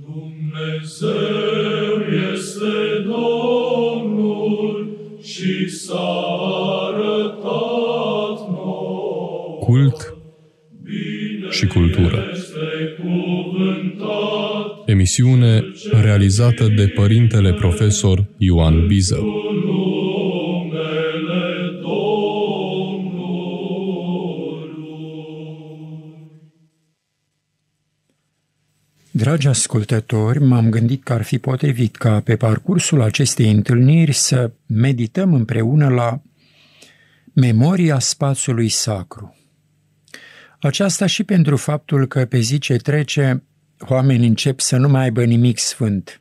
Dumnezeu este Domnul și s-a arătat nouă. Cult și cultură. Emisiune realizată de părintele profesor Ioan Bizău. Dragi ascultători, m-am gândit că ar fi potrivit ca pe parcursul acestei întâlniri să medităm împreună la memoria spațiului sacru. Aceasta și pentru faptul că pe zi ce trece, oamenii încep să nu mai aibă nimic sfânt.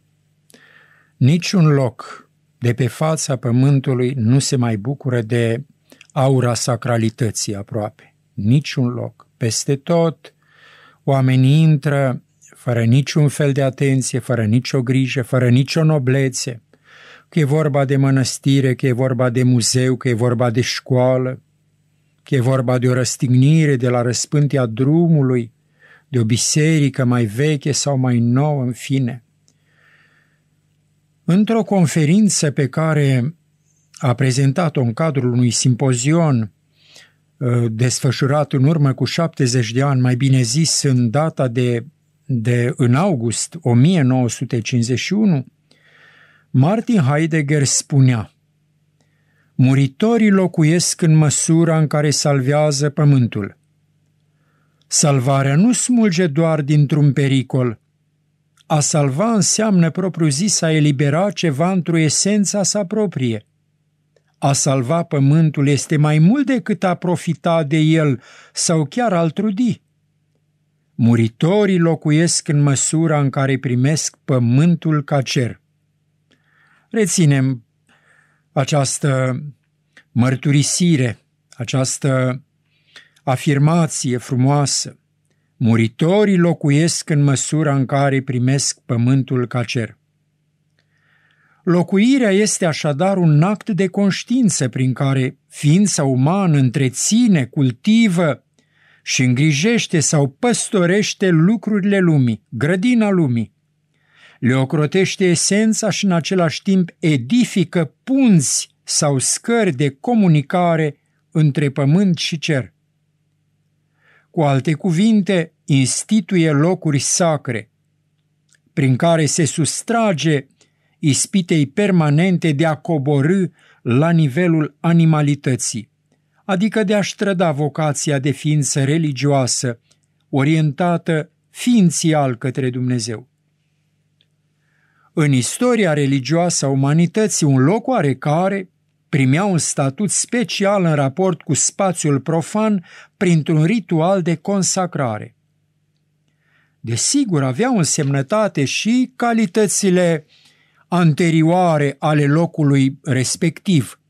Niciun loc de pe fața pământului nu se mai bucură de aura sacralității aproape. Niciun loc. Peste tot, oamenii intră fără niciun fel de atenție, fără nicio grijă, fără nicio noblețe, că e vorba de mănăstire, că e vorba de muzeu, că e vorba de școală, că e vorba de o răstignire de la răspântia drumului, de o biserică mai veche sau mai nouă, în fine. Într-o conferință pe care a prezentat-o în cadrul unui simpozion uh, desfășurat în urmă cu 70 de ani, mai bine zis în data de de în august 1951, Martin Heidegger spunea Muritorii locuiesc în măsura în care salvează pământul. Salvarea nu smulge doar dintr-un pericol. A salva înseamnă propriu-zis a elibera ceva într-o esența sa proprie. A salva pământul este mai mult decât a profita de el sau chiar al trudi. Muritorii locuiesc în măsura în care primesc pământul ca cer. Reținem această mărturisire, această afirmație frumoasă. Muritorii locuiesc în măsura în care primesc pământul ca cer. Locuirea este așadar un act de conștiință prin care ființa umană întreține, cultivă și îngrijește sau păstorește lucrurile lumii, grădina lumii. Le ocrotește esența și în același timp edifică punți sau scări de comunicare între pământ și cer. Cu alte cuvinte, instituie locuri sacre, prin care se sustrage ispitei permanente de a coborâ la nivelul animalității adică de a-și trăda vocația de ființă religioasă, orientată ființial către Dumnezeu. În istoria religioasă a umanității, un loc oarecare primea un statut special în raport cu spațiul profan printr-un ritual de consacrare. Desigur, aveau însemnătate și calitățile anterioare ale locului respectiv –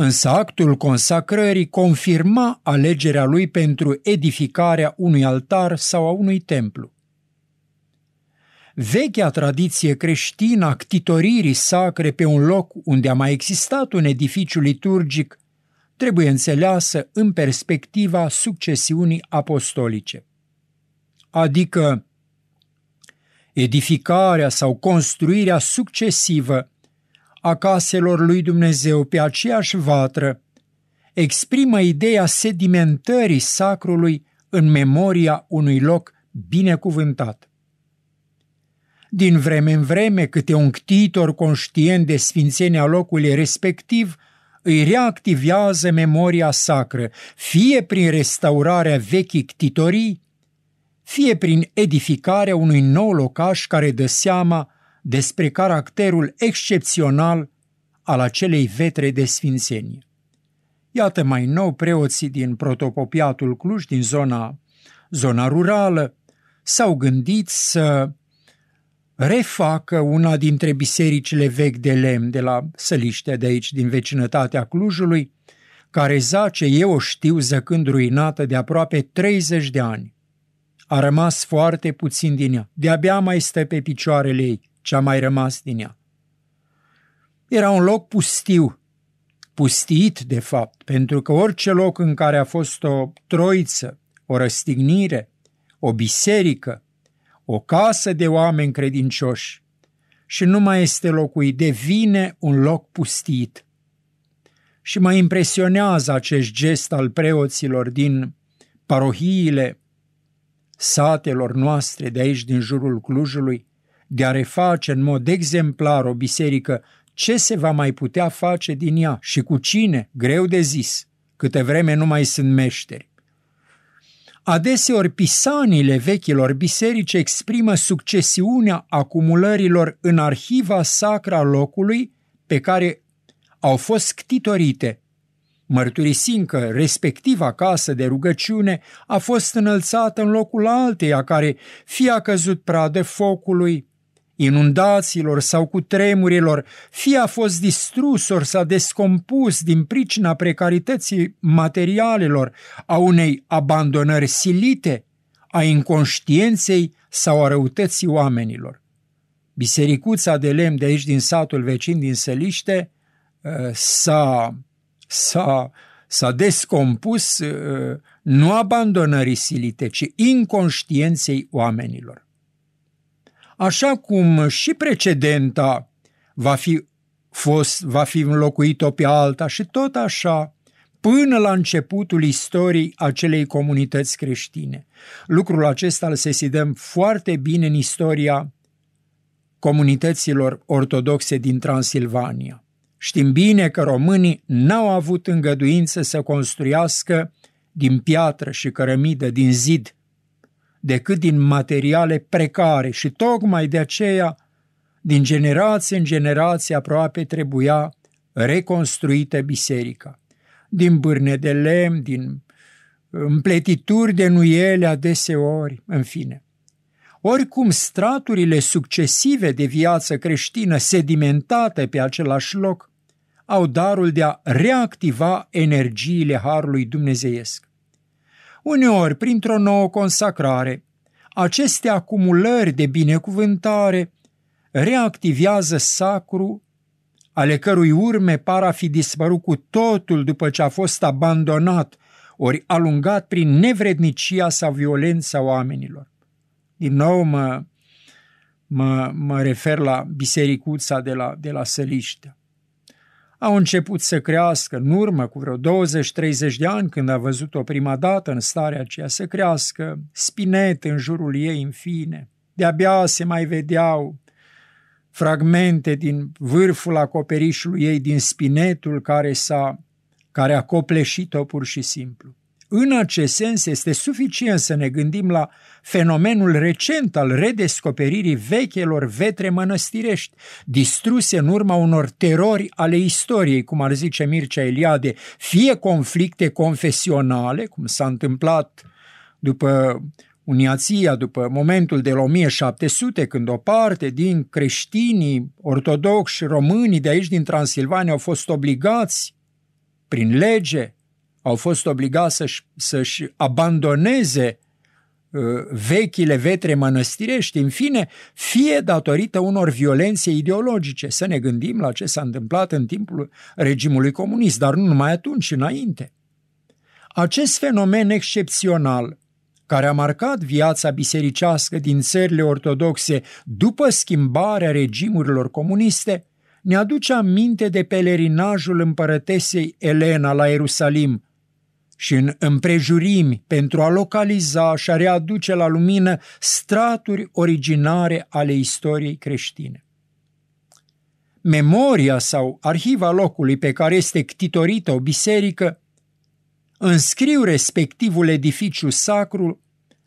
însă actul consacrării confirma alegerea lui pentru edificarea unui altar sau a unui templu. Vechea tradiție creștină a ctitoririi sacre pe un loc unde a mai existat un edificiu liturgic trebuie înțeleasă în perspectiva succesiunii apostolice. Adică edificarea sau construirea succesivă a caselor lui Dumnezeu pe aceeași vatră, exprimă ideea sedimentării sacrului în memoria unui loc binecuvântat. Din vreme în vreme, câte un ctitor conștient de sfințenia locului respectiv îi reactivează memoria sacră, fie prin restaurarea vechii ctitorii, fie prin edificarea unui nou locaș care dă seama despre caracterul excepțional al acelei vetre de sfințenie. Iată mai nou preoții din protopopiatul Cluj, din zona, zona rurală, s-au gândit să refacă una dintre bisericile vechi de lemn de la Săliște de aici, din vecinătatea Clujului, care zace, eu o știu, zăcând ruinată de aproape 30 de ani. A rămas foarte puțin din ea, de-abia mai stă pe picioarele ei ce a mai rămas din ea. Era un loc pustiu, pustit de fapt, pentru că orice loc în care a fost o troiță, o răstignire, o biserică, o casă de oameni credincioși și nu mai este locuit, devine un loc pustit. Și mă impresionează acest gest al preoților din parohiile satelor noastre de aici, din jurul Clujului, de a reface în mod exemplar o biserică, ce se va mai putea face din ea și cu cine, greu de zis, câte vreme nu mai sunt meșteri. Adeseori pisanile vechilor biserici exprimă succesiunea acumulărilor în arhiva sacra locului pe care au fost ctitorite, mărturisind că respectiva casă de rugăciune a fost înălțată în locul alteia care fie a căzut pradă focului, inundațiilor sau cu tremurilor, fie a fost distrus ori s-a descompus din pricina precarității materialelor, a unei abandonări silite, a inconștienței sau a răutății oamenilor. Bisericuța de lemn de aici din satul vecin din Săliște ă, s-a, s-a, s-a descompus ă, nu abandonării silite, ci inconștienței oamenilor așa cum și precedenta va fi fost, va fi înlocuit-o pe alta și tot așa până la începutul istoriei acelei comunități creștine. Lucrul acesta îl sesidăm foarte bine în istoria comunităților ortodoxe din Transilvania. Știm bine că românii n-au avut îngăduință să construiască din piatră și cărămidă, din zid, decât din materiale precare și tocmai de aceea, din generație în generație aproape trebuia reconstruită biserica. Din bârne de lemn, din împletituri de nuiele adeseori, în fine. Oricum, straturile succesive de viață creștină sedimentate pe același loc au darul de a reactiva energiile Harului Dumnezeiesc uneori printr-o nouă consacrare. Aceste acumulări de binecuvântare reactivează sacru, ale cărui urme par a fi dispărut cu totul după ce a fost abandonat ori alungat prin nevrednicia sau violența oamenilor. Din nou mă, mă, mă refer la bisericuța de la, de la Săliștea au început să crească în urmă cu vreo 20-30 de ani, când a văzut-o prima dată în starea aceea să crească, spinet în jurul ei în fine. De-abia se mai vedeau fragmente din vârful acoperișului ei, din spinetul care, s-a, care a copleșit-o pur și simplu. În acest sens, este suficient să ne gândim la fenomenul recent al redescoperirii vechelor vetre mănăstirești, distruse în urma unor terori ale istoriei, cum ar zice Mircea Eliade, fie conflicte confesionale, cum s-a întâmplat după Uniația, după momentul de la 1700, când o parte din creștinii ortodoxi români de aici, din Transilvania, au fost obligați, prin lege, au fost obligați să-și, să-și abandoneze uh, vechile vetre mănăstirești, în fine, fie datorită unor violențe ideologice. Să ne gândim la ce s-a întâmplat în timpul regimului comunist, dar nu numai atunci, înainte. Acest fenomen excepțional care a marcat viața bisericească din țările ortodoxe după schimbarea regimurilor comuniste, ne aduce aminte de pelerinajul împărătesei Elena la Ierusalim, și în împrejurimi pentru a localiza și a readuce la lumină straturi originare ale istoriei creștine. Memoria sau arhiva locului pe care este ctitorită o biserică înscriu respectivul edificiu sacru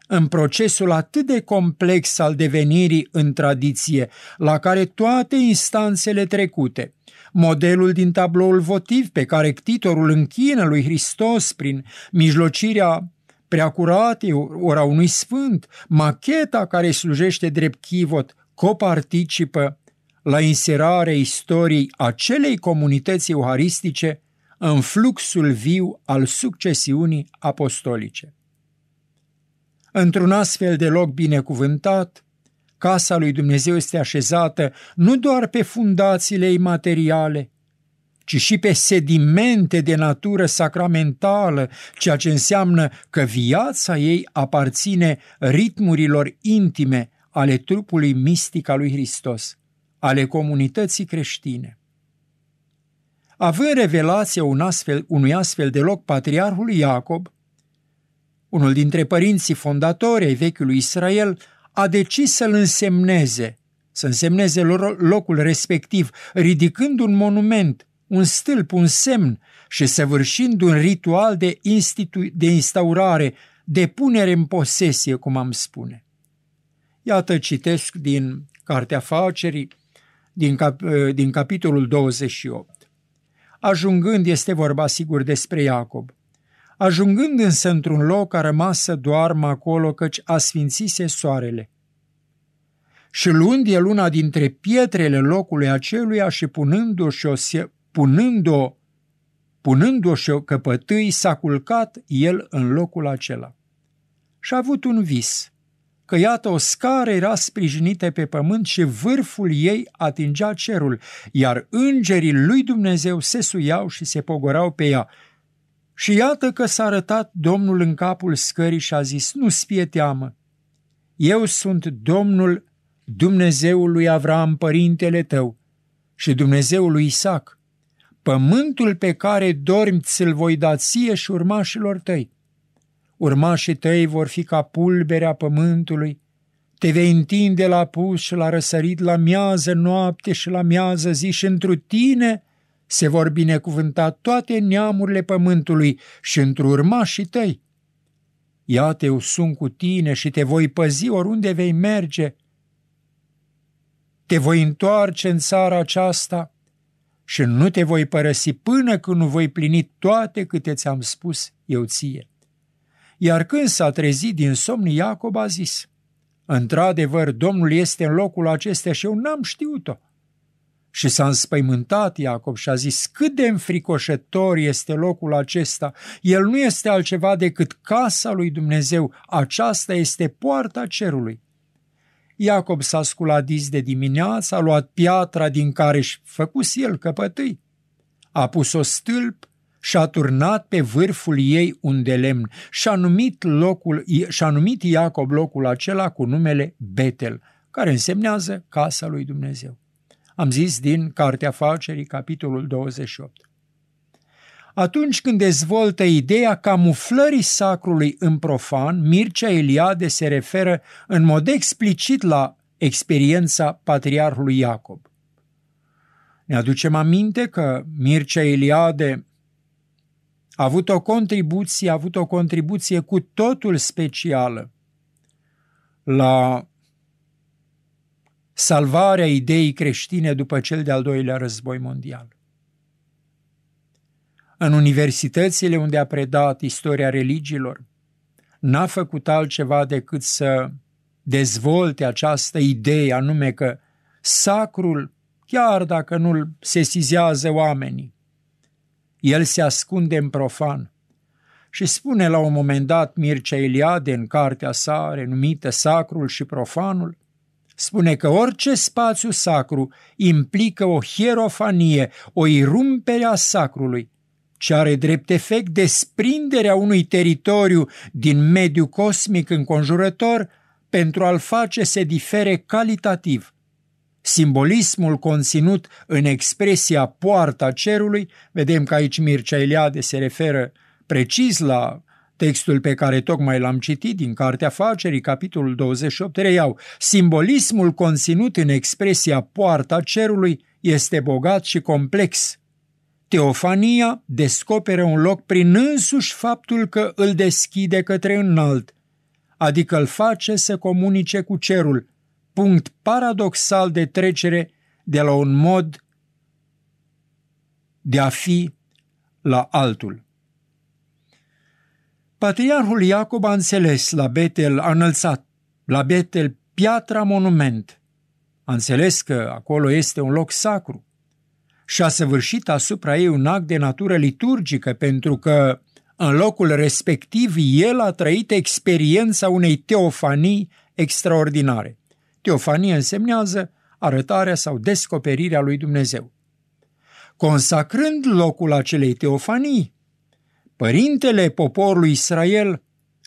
în procesul atât de complex al devenirii în tradiție, la care toate instanțele trecute – modelul din tabloul votiv pe care ctitorul închină lui Hristos prin mijlocirea preacurate ora unui sfânt, macheta care slujește drept chivot, coparticipă la inserarea istoriei acelei comunități euharistice în fluxul viu al succesiunii apostolice. Într-un astfel de loc binecuvântat, Casa lui Dumnezeu este așezată nu doar pe fundațiile materiale, ci și pe sedimente de natură sacramentală, ceea ce înseamnă că viața ei aparține ritmurilor intime ale trupului mistic al lui Hristos, ale comunității creștine. Având revelația un astfel, unui astfel de loc patriarhul Iacob, unul dintre părinții fondatori ai vechiului Israel, a decis să-l însemneze, să însemneze locul respectiv, ridicând un monument, un stâlp, un semn și săvârșind un ritual de, institu- de instaurare, de punere în posesie, cum am spune. Iată, citesc din Cartea Facerii, din, cap, din capitolul 28. Ajungând, este vorba sigur despre Iacob – ajungând însă într-un loc a rămas să doarmă acolo căci asfințise soarele. Și luând el una dintre pietrele locului aceluia și punându-o și o, punându-o, punându-o și o căpătâi, s-a culcat el în locul acela. Și a avut un vis, că iată o scară era sprijinită pe pământ și vârful ei atingea cerul, iar îngerii lui Dumnezeu se suiau și se pogorau pe ea, și iată că s-a arătat Domnul în capul scării și a zis, nu spie teamă, eu sunt Domnul Dumnezeul lui Avram, părintele tău, și Dumnezeul lui Isaac. Pământul pe care dormi ți-l voi da ție și urmașilor tăi. Urmașii tăi vor fi ca pulberea pământului, te vei întinde la pus și la răsărit, la miază noapte și la miază zi și întru tine – se vor binecuvânta toate neamurile pământului și într urmașii tăi. Iată, eu sunt cu tine și te voi păzi oriunde vei merge. Te voi întoarce în țara aceasta și nu te voi părăsi până când nu voi plini toate câte ți-am spus eu ție. Iar când s-a trezit din somn, Iacob a zis, Într-adevăr, Domnul este în locul acesta și eu n-am știut-o. Și s-a înspăimântat Iacob și a zis, cât de înfricoșător este locul acesta, el nu este altceva decât casa lui Dumnezeu, aceasta este poarta cerului. Iacob s-a sculat dis de dimineață, a luat piatra din care și făcus el căpătâi. A pus-o stâlp și a turnat pe vârful ei un de lemn și a numit, locul, și a numit Iacob locul acela cu numele Betel, care însemnează casa lui Dumnezeu. Am zis din Cartea Facerii, capitolul 28. Atunci când dezvoltă ideea camuflării sacrului în profan, Mircea Eliade se referă în mod explicit la experiența patriarhului Iacob. Ne aducem aminte că Mircea Eliade a avut o contribuție, a avut o contribuție cu totul specială la salvarea ideii creștine după cel de-al doilea război mondial. În universitățile unde a predat istoria religiilor, n-a făcut altceva decât să dezvolte această idee, anume că sacrul, chiar dacă nu-l sesizează oamenii, el se ascunde în profan și spune la un moment dat Mircea Eliade în cartea sa renumită Sacrul și Profanul spune că orice spațiu sacru implică o hierofanie, o irumpere a sacrului, ce are drept efect desprinderea unui teritoriu din mediul cosmic înconjurător pentru a-l face se difere calitativ. Simbolismul conținut în expresia poarta cerului, vedem că aici Mircea Eliade se referă precis la Textul pe care tocmai l-am citit din Cartea Facerii, capitolul 28, reiau Simbolismul conținut în expresia poarta cerului este bogat și complex. Teofania descoperă un loc prin însuși faptul că îl deschide către înalt, adică îl face să comunice cu cerul, punct paradoxal de trecere de la un mod de a fi la altul. Patriarhul Iacob a înțeles la Betel, a înălțat la Betel piatra monument. A înțeles că acolo este un loc sacru și a săvârșit asupra ei un act de natură liturgică, pentru că în locul respectiv el a trăit experiența unei teofanii extraordinare. Teofanie însemnează arătarea sau descoperirea lui Dumnezeu. Consacrând locul acelei teofanii, Părintele poporului Israel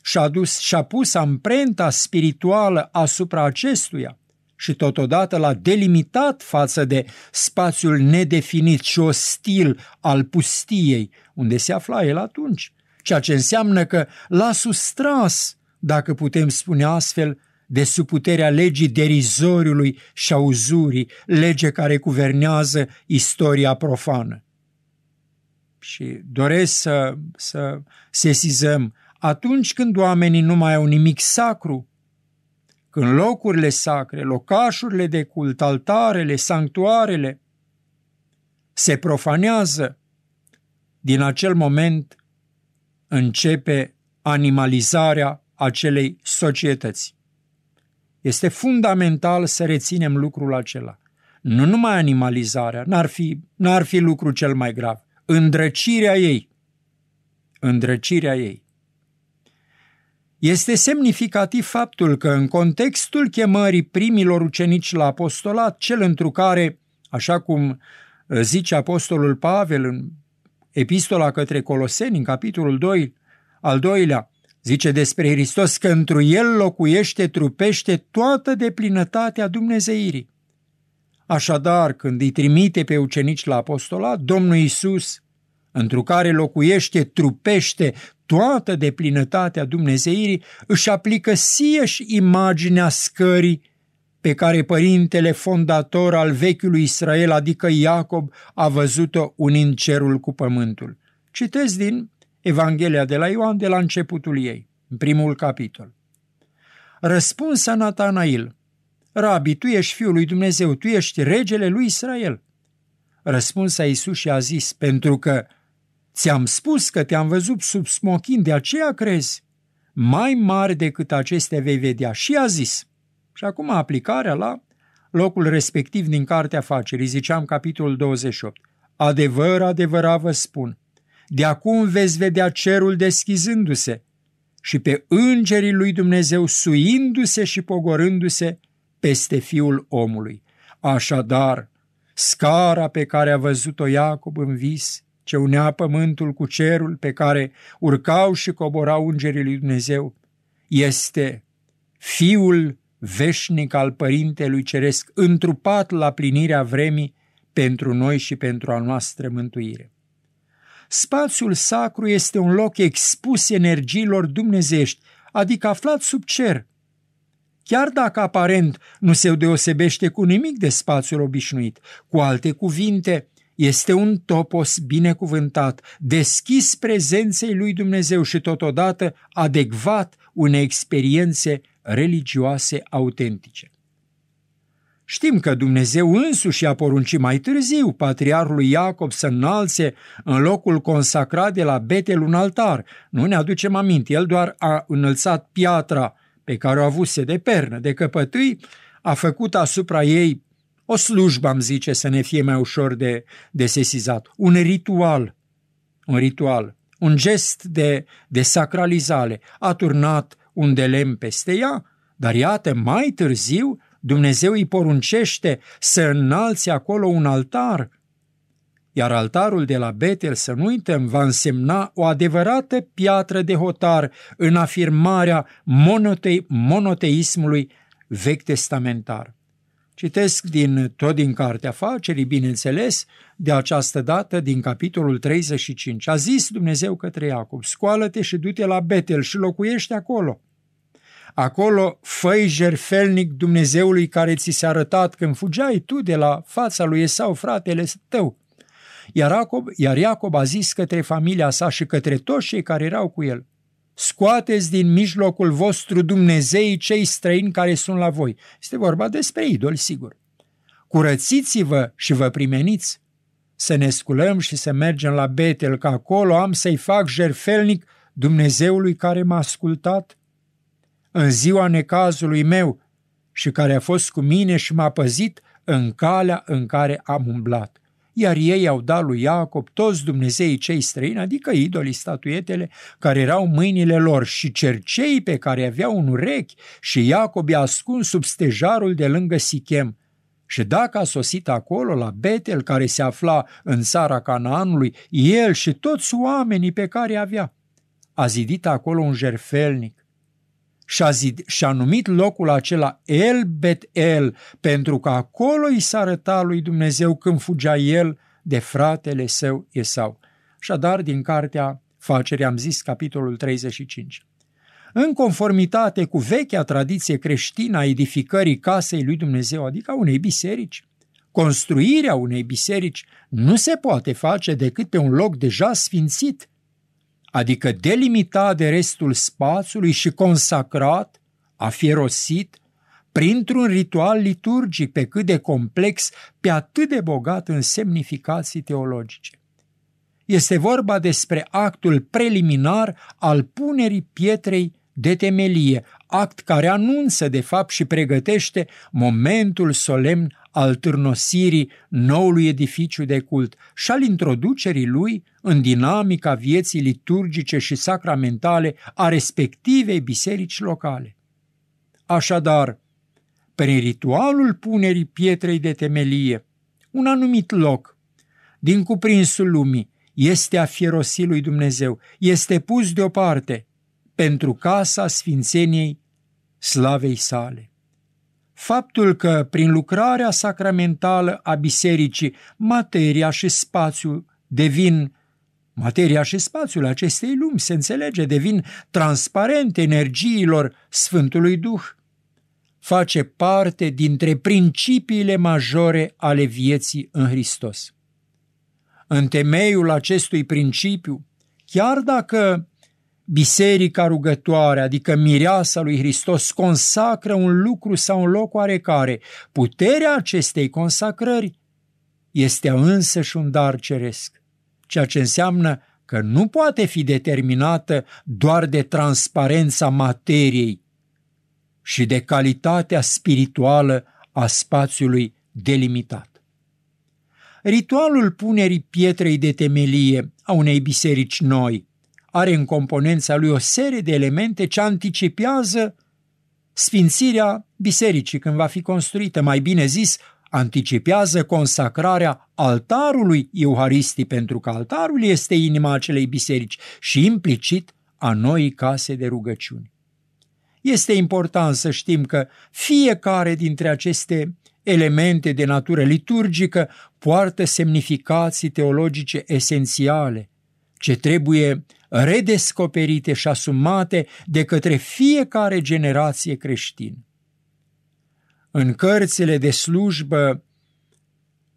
și-a dus și-a pus amprenta spirituală asupra acestuia și totodată l-a delimitat față de spațiul nedefinit și ostil al pustiei unde se afla el atunci, ceea ce înseamnă că l-a sustras, dacă putem spune astfel, de sub puterea legii derizoriului și a uzurii, lege care guvernează istoria profană și doresc să, să sesizăm atunci când oamenii nu mai au nimic sacru, când locurile sacre, locașurile de cult, altarele, sanctuarele se profanează, din acel moment începe animalizarea acelei societăți. Este fundamental să reținem lucrul acela. Nu numai animalizarea, n-ar fi, n-ar fi lucru cel mai grav, îndrăcirea ei. Îndrăcirea ei. Este semnificativ faptul că în contextul chemării primilor ucenici la apostolat, cel întru care, așa cum uh, zice apostolul Pavel în epistola către Coloseni, în capitolul 2, al doilea, zice despre Hristos că întru el locuiește, trupește toată deplinătatea Dumnezeirii. Așadar, când îi trimite pe ucenici la apostolat, Domnul Isus, întru care locuiește, trupește toată deplinătatea Dumnezeirii, își aplică sieși imaginea scării pe care părintele fondator al vechiului Israel, adică Iacob, a văzut-o unind cerul cu pământul. Citesc din Evanghelia de la Ioan de la începutul ei, în primul capitol. Răspunsă Natanail, Rabi, tu ești Fiul lui Dumnezeu, tu ești regele lui Israel. Răspunsa Iisus și a zis, pentru că ți-am spus că te-am văzut sub smochin, de aceea crezi. Mai mari decât acestea vei vedea. Și a zis. Și acum aplicarea la locul respectiv din Cartea Facerii, ziceam capitolul 28. Adevăr, adevărat vă spun, de acum veți vedea cerul deschizându-se și pe îngerii lui Dumnezeu suindu-se și pogorându-se peste fiul omului. Așadar, scara pe care a văzut-o Iacob în vis, ce unea pământul cu cerul pe care urcau și coborau îngerii lui Dumnezeu, este fiul veșnic al Părintelui Ceresc, întrupat la plinirea vremii pentru noi și pentru a noastră mântuire. Spațiul sacru este un loc expus energiilor dumnezești, adică aflat sub cer, chiar dacă aparent nu se deosebește cu nimic de spațiul obișnuit. Cu alte cuvinte, este un topos binecuvântat, deschis prezenței lui Dumnezeu și totodată adecvat unei experiențe religioase autentice. Știm că Dumnezeu însuși a poruncit mai târziu patriarului Iacob să înalțe în locul consacrat de la Betel un altar. Nu ne aducem aminte, el doar a înălțat piatra pe care o avuse de pernă, de căpătâi, a făcut asupra ei o slujbă, am zice, să ne fie mai ușor de, de sesizat, un ritual, un ritual, un gest de, de sacralizare. A turnat un de lemn peste ea, dar iată, mai târziu, Dumnezeu îi poruncește să înalți acolo un altar – iar altarul de la Betel, să nu uităm, va însemna o adevărată piatră de hotar în afirmarea monote- monoteismului vechi testamentar. Citesc din tot din Cartea Facerii, bineînțeles, de această dată din capitolul 35. A zis Dumnezeu către Iacob, scoală-te și du-te la Betel și locuiește acolo. Acolo făi jerfelnic Dumnezeului care ți s-a arătat când fugeai tu de la fața lui Esau, fratele tău. Iar Iacob, iar Iacob a zis către familia sa și către toți cei care erau cu el, scoateți din mijlocul vostru Dumnezei cei străini care sunt la voi. Este vorba despre idoli, sigur. Curățiți-vă și vă primeniți. Să ne sculăm și să mergem la Betel, că acolo am să-i fac jerfelnic Dumnezeului care m-a ascultat. În ziua necazului meu și care a fost cu mine și m-a păzit în calea în care am umblat iar ei au dat lui Iacob toți Dumnezeii cei străini, adică idolii, statuetele, care erau mâinile lor și cercei pe care aveau un urechi și Iacob i-a ascuns sub stejarul de lângă Sichem. Și dacă a sosit acolo, la Betel, care se afla în țara Canaanului, el și toți oamenii pe care avea, a zidit acolo un jerfelnic și-a, zid, și-a numit locul acela El Bet-El, pentru că acolo i s-a arătat lui Dumnezeu când fugea el de fratele său Esau. Așadar, din cartea facerii am zis, capitolul 35. În conformitate cu vechea tradiție creștină a edificării casei lui Dumnezeu, adică a unei biserici, construirea unei biserici nu se poate face decât pe un loc deja sfințit – adică delimitat de restul spațiului și consacrat, fierosit, printr-un ritual liturgic pe cât de complex, pe atât de bogat în semnificații teologice. Este vorba despre actul preliminar al punerii pietrei de temelie, act care anunță de fapt și pregătește momentul solemn al târnosirii noului edificiu de cult și al introducerii lui în dinamica vieții liturgice și sacramentale a respectivei biserici locale. Așadar, prin ritualul punerii pietrei de temelie, un anumit loc, din cuprinsul lumii, este a fierosii lui Dumnezeu, este pus deoparte pentru casa sfințeniei slavei sale. Faptul că prin lucrarea sacramentală a bisericii materia și spațiul devin materia și spațiul acestei lumi, se înțelege, devin transparente energiilor Sfântului Duh. Face parte dintre principiile majore ale vieții în Hristos. În temeiul acestui principiu, chiar dacă biserica rugătoare, adică mireasa lui Hristos, consacră un lucru sau un loc oarecare. Puterea acestei consacrări este însă, și un dar ceresc, ceea ce înseamnă că nu poate fi determinată doar de transparența materiei și de calitatea spirituală a spațiului delimitat. Ritualul punerii pietrei de temelie a unei biserici noi are în componența lui o serie de elemente ce anticipează sfințirea bisericii când va fi construită, mai bine zis, anticipează consacrarea altarului Euharistii, pentru că altarul este inima acelei biserici și implicit a noii case de rugăciuni. Este important să știm că fiecare dintre aceste elemente de natură liturgică poartă semnificații teologice esențiale, ce trebuie redescoperite și asumate de către fiecare generație creștină. În cărțile de slujbă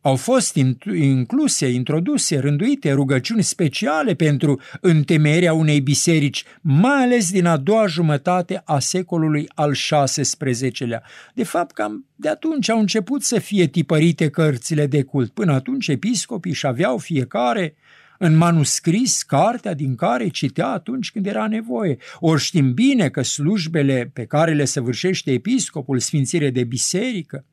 au fost incluse, introduse, rânduite rugăciuni speciale pentru întemerea unei biserici, mai ales din a doua jumătate a secolului al XVI-lea. De fapt, cam de atunci au început să fie tipărite cărțile de cult. Până atunci, episcopii și aveau fiecare în manuscris cartea din care citea atunci când era nevoie. Ori știm bine că slujbele pe care le săvârșește episcopul, sfințire de biserică,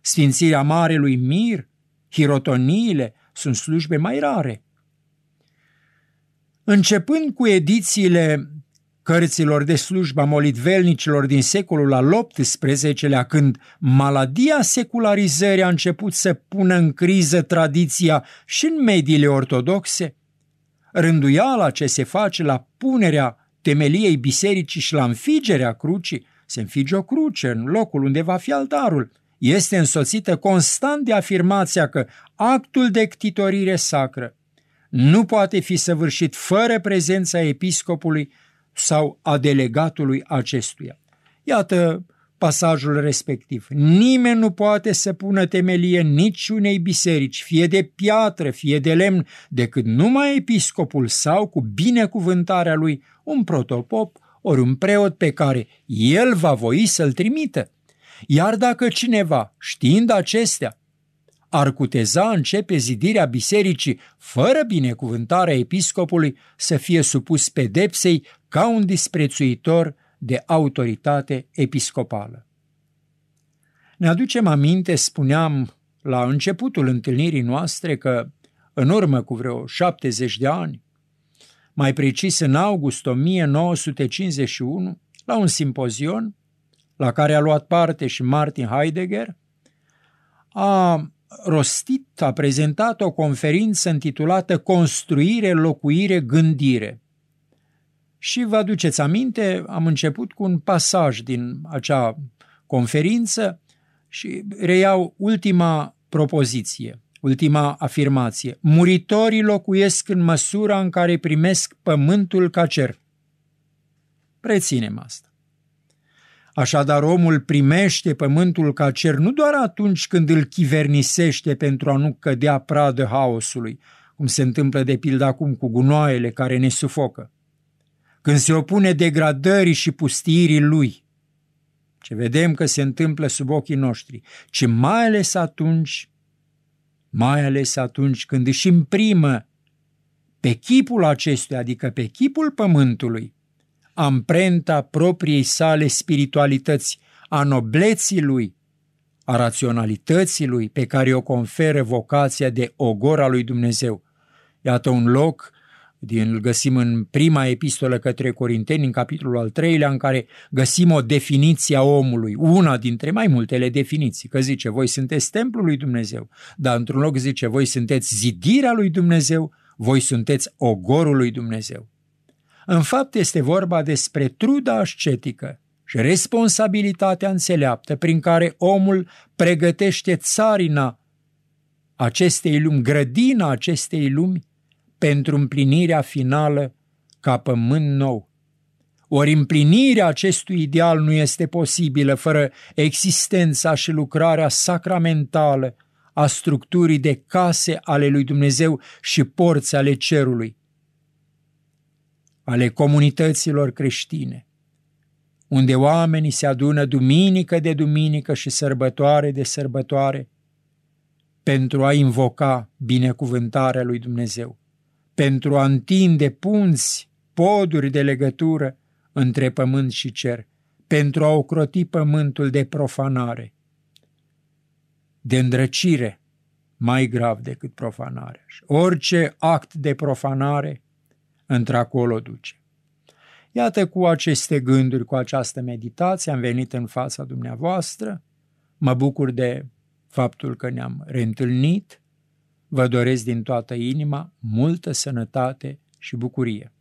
sfințirea Marelui Mir, hirotoniile, sunt slujbe mai rare. Începând cu edițiile cărților de slujba molitvelnicilor din secolul al XVIII-lea, când maladia secularizării a început să pună în criză tradiția și în mediile ortodoxe? Rânduiala ce se face la punerea temeliei bisericii și la înfigerea crucii, se înfige o cruce în locul unde va fi altarul, este însoțită constant de afirmația că actul de ctitorire sacră nu poate fi săvârșit fără prezența episcopului sau a delegatului acestuia. Iată pasajul respectiv. Nimeni nu poate să pună temelie niciunei biserici, fie de piatră, fie de lemn, decât numai episcopul sau cu binecuvântarea lui un protopop ori un preot pe care el va voi să-l trimită. Iar dacă cineva, știind acestea, ar cuteza începe zidirea bisericii fără binecuvântarea episcopului să fie supus pedepsei ca un disprețuitor de autoritate episcopală. Ne aducem aminte, spuneam la începutul întâlnirii noastre că, în urmă cu vreo 70 de ani, mai precis în august 1951, la un simpozion la care a luat parte și Martin Heidegger, a rostit, a prezentat o conferință intitulată Construire, locuire, gândire, și vă aduceți aminte, am început cu un pasaj din acea conferință și reiau ultima propoziție, ultima afirmație. Muritorii locuiesc în măsura în care primesc pământul ca cer. Reținem asta. Așadar, omul primește pământul ca cer nu doar atunci când îl chivernisește pentru a nu cădea pradă haosului, cum se întâmplă de pildă acum cu gunoaiele care ne sufocă, când se opune degradării și pustirii lui, ce vedem că se întâmplă sub ochii noștri, ci mai ales atunci, mai ales atunci când își imprimă pe chipul acestuia, adică pe chipul pământului, amprenta propriei sale spiritualități, a nobleții lui, a raționalității lui pe care o conferă vocația de ogor lui Dumnezeu. Iată un loc din, îl găsim în prima epistolă către Corinteni, în capitolul al treilea, în care găsim o definiție a omului, una dintre mai multele definiții, că zice, voi sunteți templul lui Dumnezeu, dar într-un loc zice, voi sunteți zidirea lui Dumnezeu, voi sunteți ogorul lui Dumnezeu. În fapt este vorba despre truda ascetică și responsabilitatea înțeleaptă prin care omul pregătește țarina acestei lumi, grădina acestei lumi pentru împlinirea finală ca pământ nou. Ori împlinirea acestui ideal nu este posibilă fără existența și lucrarea sacramentală a structurii de case ale lui Dumnezeu și porți ale cerului, ale comunităților creștine, unde oamenii se adună duminică de duminică și sărbătoare de sărbătoare pentru a invoca binecuvântarea lui Dumnezeu pentru a întinde punți, poduri de legătură între pământ și cer, pentru a ocroti pământul de profanare, de îndrăcire, mai grav decât profanare. orice act de profanare într-acolo duce. Iată cu aceste gânduri, cu această meditație, am venit în fața dumneavoastră. Mă bucur de faptul că ne-am reîntâlnit – Vă doresc din toată inima multă sănătate și bucurie.